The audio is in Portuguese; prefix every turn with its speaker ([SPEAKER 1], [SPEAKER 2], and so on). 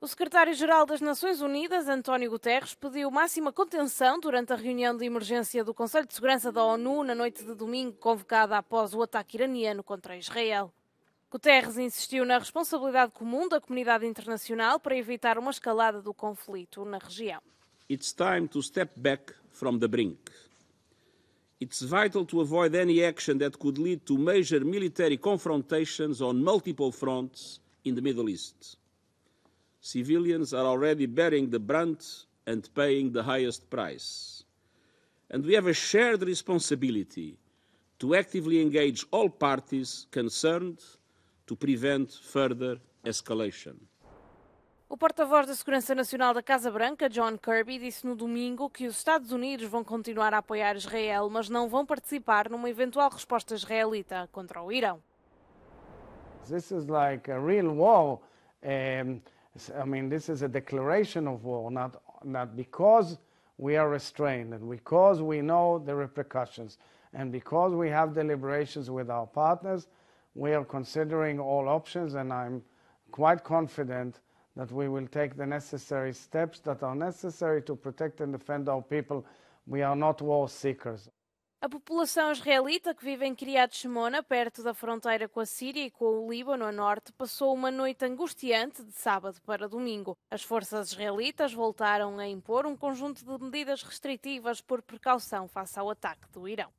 [SPEAKER 1] O secretário-geral das Nações Unidas, António Guterres, pediu máxima contenção durante a reunião de emergência do Conselho de Segurança da ONU na noite de domingo, convocada após o ataque iraniano contra Israel. Guterres insistiu na responsabilidade comum da comunidade internacional para evitar uma escalada do conflito na região.
[SPEAKER 2] It's time to step back from the brink. It's vital to avoid any action that could lead to major military confrontations on multiple fronts in the Middle East civilians are already bearing the brunt and paying the highest price. And we have a shared responsibility to actively engage all parties concerned to prevent further escalation.
[SPEAKER 1] O porta-voz da Segurança Nacional da Casa Branca, John Kirby, disse no domingo que os Estados Unidos vão continuar a apoiar Israel, mas não vão participar numa eventual resposta israelita contra o Irão.
[SPEAKER 3] This is like a real war. Um... I mean, this is a declaration of war, not, not because we are restrained and because we know the repercussions and because we have deliberations with our partners, we are considering all options and I'm quite confident that we will take the necessary steps that are necessary to protect and defend our people. We are not war seekers.
[SPEAKER 1] A população israelita que vive em Kiryat Shmona, perto da fronteira com a Síria e com o Líbano a norte, passou uma noite angustiante de sábado para domingo. As forças israelitas voltaram a impor um conjunto de medidas restritivas por precaução face ao ataque do Irão.